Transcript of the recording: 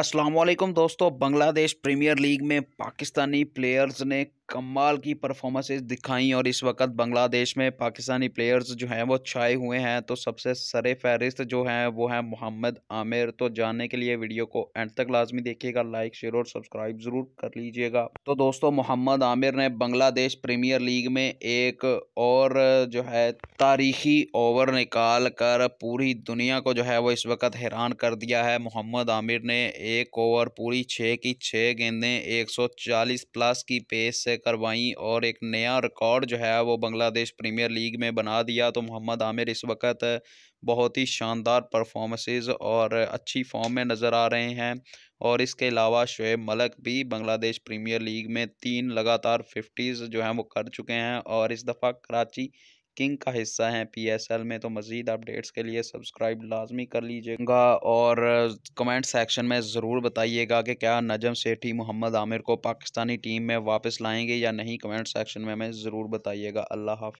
असलकुम दोस्तों Bangladesh premiere league में पाकिस्तानी प्लेयर्स ने कमाल की परफॉर्मेंसेस दिखाई और इस वक्त बांग्लादेश में पाकिस्तानी प्लेयर्स जो हैं वो छाए हुए हैं तो सबसे सरे फहरिस्त जो हैं वो हैं मोहम्मद आमिर तो जानने के लिए वीडियो को एंड तक लाजमी देखिएगा लाइक शेयर और सब्सक्राइब ज़रूर कर लीजिएगा तो दोस्तों मोहम्मद आमिर ने बांग्लादेश प्रीमियर लीग में एक और जो है तारीखी ओवर निकाल कर पूरी दुनिया को जो है वो इस वक्त हैरान कर दिया है मोहम्मद आमिर ने एक ओवर पूरी छः की छः गेंदें एक प्लस की पेस से करवाई और एक नया रिकॉर्ड जो है वो बांग्लादेश प्रीमियर लीग में बना दिया तो मोहम्मद आमिर इस वक्त बहुत ही शानदार परफॉर्मेंसेज और अच्छी फॉर्म में नज़र आ रहे हैं और इसके अलावा शुएब मलक भी बांग्लादेश प्रीमियर लीग में तीन लगातार फिफ्टीज़ जो हैं वो कर चुके हैं और इस दफ़ा कराची किंग का हिस्सा हैं पीएसएल में तो मज़ीद अपडेट्स के लिए सब्सक्राइब लाजमी कर लीजिएगा और कमेंट सेक्शन में ज़रूर बताइएगा कि क्या नजम सेठी मोहम्मद आमिर को पाकिस्तानी टीम में वापस लाएंगे या नहीं कमेंट सेक्शन में हमें ज़रूर बताइएगा अल्लाह हाफ